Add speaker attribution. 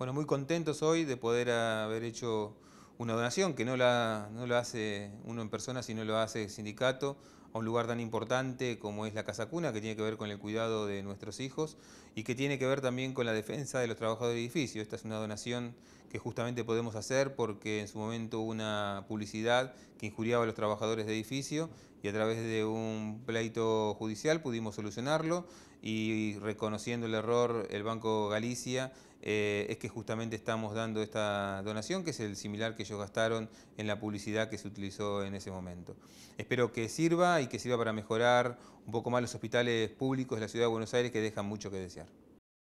Speaker 1: Bueno, muy contentos hoy de poder haber hecho una donación que no la, no hace uno en persona, sino lo hace el sindicato a un lugar tan importante como es la casa cuna, que tiene que ver con el cuidado de nuestros hijos y que tiene que ver también con la defensa de los trabajadores de edificio. Esta es una donación que justamente podemos hacer porque en su momento hubo una publicidad que injuriaba a los trabajadores de edificio y a través de un pleito judicial pudimos solucionarlo y reconociendo el error el Banco Galicia eh, es que justamente estamos dando esta donación que es el similar que ellos gastaron en la publicidad que se utilizó en ese momento. Espero que sirva y que sirva para mejorar un poco más los hospitales públicos de la ciudad de Buenos Aires que dejan mucho que desear.